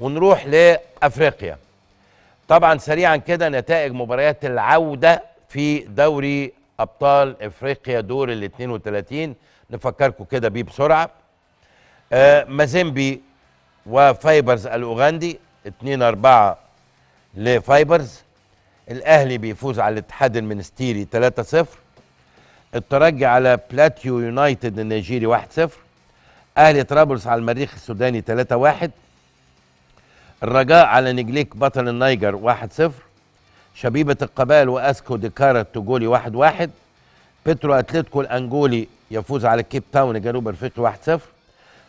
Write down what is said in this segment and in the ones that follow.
ونروح لافريقيا طبعا سريعا كده نتائج مباريات العوده في دوري ابطال افريقيا دور ال 32 نفكركم كده بيه بسرعه آه مازيمبي وفايبرز الاوغندي 2 4 لفايبرز الاهلي بيفوز على الاتحاد المنستيري 3 0 الترجي على بلاتيو يونايتد النيجيري 1 0 اهلي طرابلس على المريخ السوداني 3 1 الرجاء على نجليك بطل النيجر 1-0 شبيبة القبائل واسكو ديكارا التوجولي 1-1 بترو اتلتيكو الانجولي يفوز على كيب تاون جنوب افريقي 1-0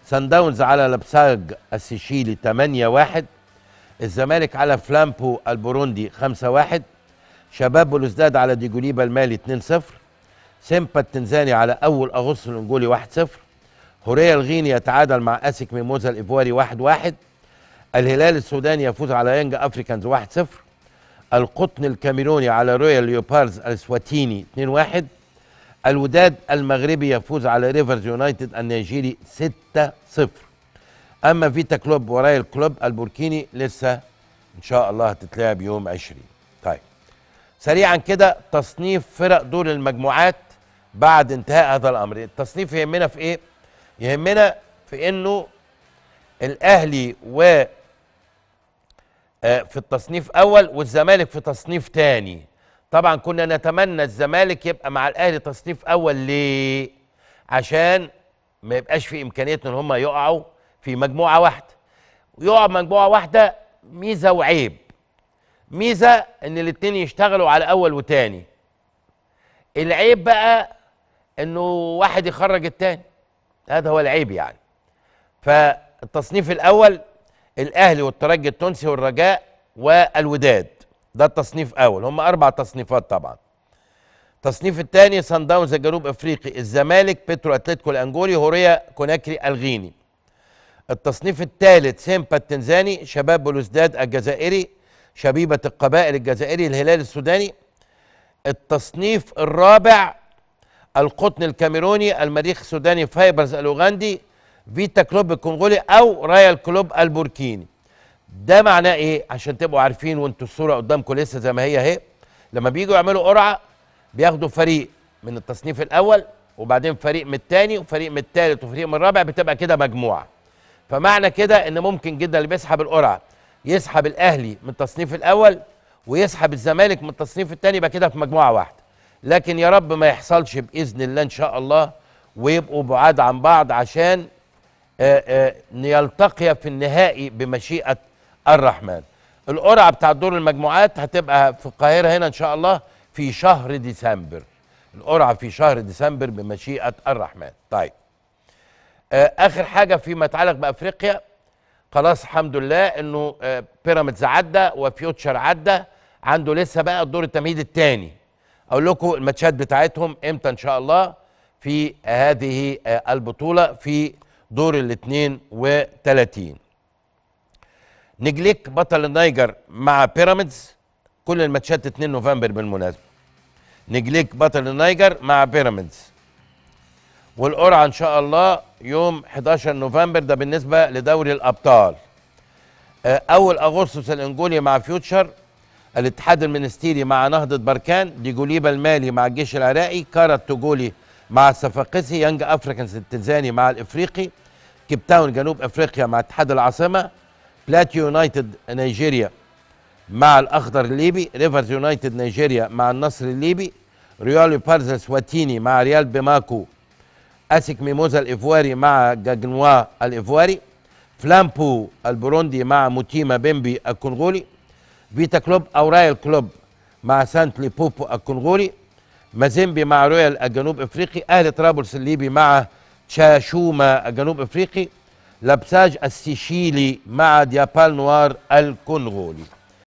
سان داونز على لبساج السيشيلي 8-1 الزمالك على فلامبو البوروندي 5-1 شباب بلوزداد على ديجوليبا المالي 2-0 سيمبا التنزاني على اول اغسطس الانجولي 1-0 هوريا الغيني يتعادل مع اسك ميموزا الايفواري 1-1 الهلال السوداني يفوز على يانج افريكانز 1-0 القطن الكاميروني على رويال ليوباردز السواتيني 2-1 الوداد المغربي يفوز على ريفرز يونايتد النيجيري 6-0 اما فيتا كلوب ورايا الكلوب البوركيني لسه ان شاء الله هتتلعب يوم 20 طيب سريعا كده تصنيف فرق دور المجموعات بعد انتهاء هذا الامر التصنيف يهمنا في ايه يهمنا في انه الاهلي و آه، في التصنيف اول والزمالك في تصنيف تاني طبعا كنا نتمنى الزمالك يبقى مع الاهلي تصنيف اول ليه عشان ما يبقاش في امكانيه ان هم يقعوا في مجموعه واحده ويقع مجموعه واحده ميزه وعيب ميزه ان الاتنين يشتغلوا على اول وتاني العيب بقى انه واحد يخرج التاني هذا هو العيب يعني فالتصنيف الاول الاهلي والترجي التونسي والرجاء والوداد ده التصنيف اول هم اربع تصنيفات طبعا التصنيف الثاني سان داونز الجنوب افريقي الزمالك بترو اتلتيكو الانجولي هوريا كوناكري الغيني التصنيف الثالث سيمبا التنزاني شباب بلوزداد الجزائري شبيبة القبائل الجزائري الهلال السوداني التصنيف الرابع القطن الكاميروني المريخ السوداني فايبرز الأوغندي فيتا كلوب الكونغولي او رايال كلوب البوركيني ده معناه ايه عشان تبقوا عارفين وانتوا الصوره قدامكم لسه زي ما هي اهي لما بييجوا يعملوا قرعه بياخدوا فريق من التصنيف الاول وبعدين فريق من الثاني وفريق من الثالث وفريق من الرابع بتبقى كده مجموعه فمعنى كده ان ممكن جدا اللي بيسحب القرعه يسحب الاهلي من التصنيف الاول ويسحب الزمالك من التصنيف الثاني يبقى كده في مجموعه واحده لكن يا رب ما يحصلش باذن الله ان شاء الله ويبقوا بعاد عن بعض عشان آه، آه، يلتقي في النهائي بمشيئة الرحمن القرعة بتاع دور المجموعات هتبقى في القاهرة هنا إن شاء الله في شهر ديسمبر القرعة في شهر ديسمبر بمشيئة الرحمن طيب آه، آخر حاجة فيما يتعلق بأفريقيا خلاص الحمد لله إنه بيراميدز عدى وفيوتشر عدى عنده لسه بقى الدور التمهيدي الثاني أقول لكم الماتشات بتاعتهم إمتى إن شاء الله في هذه البطولة في دور ال 32 نجليك بطل النيجر مع بيراميدز كل الماتشات 2 نوفمبر بالمناسبه نجليك بطل النيجر مع بيراميدز والقرعه ان شاء الله يوم 11 نوفمبر ده بالنسبه لدوري الابطال آه، اول اغسطس الانجولي مع فيوتشر الاتحاد المنستيري مع نهضه بركان ديجوليبا المالي مع الجيش العراقي كارت توجولي مع الصفاقسي يانج افريكانز التنزاني مع الافريقي كيب تاون جنوب افريقيا مع اتحاد العاصمه بلات يونايتد نيجيريا مع الاخضر الليبي ريفرز يونايتد نيجيريا مع النصر الليبي ريال بارزس سواتيني مع ريال بماكو اسك ميموزا الايفواري مع جاجنوا الايفواري فلامبو البوروندي مع موتيما بيمبي الكونغولي فيتا كلوب او رايل كلوب مع سانت ليبوبو الكونغولي مازيمبي مع رويال الجنوب افريقي اهلي طرابلس الليبي مع تشاشوما الجنوب افريقي لابساج السيشيلي مع ديابال نوار الكونغولي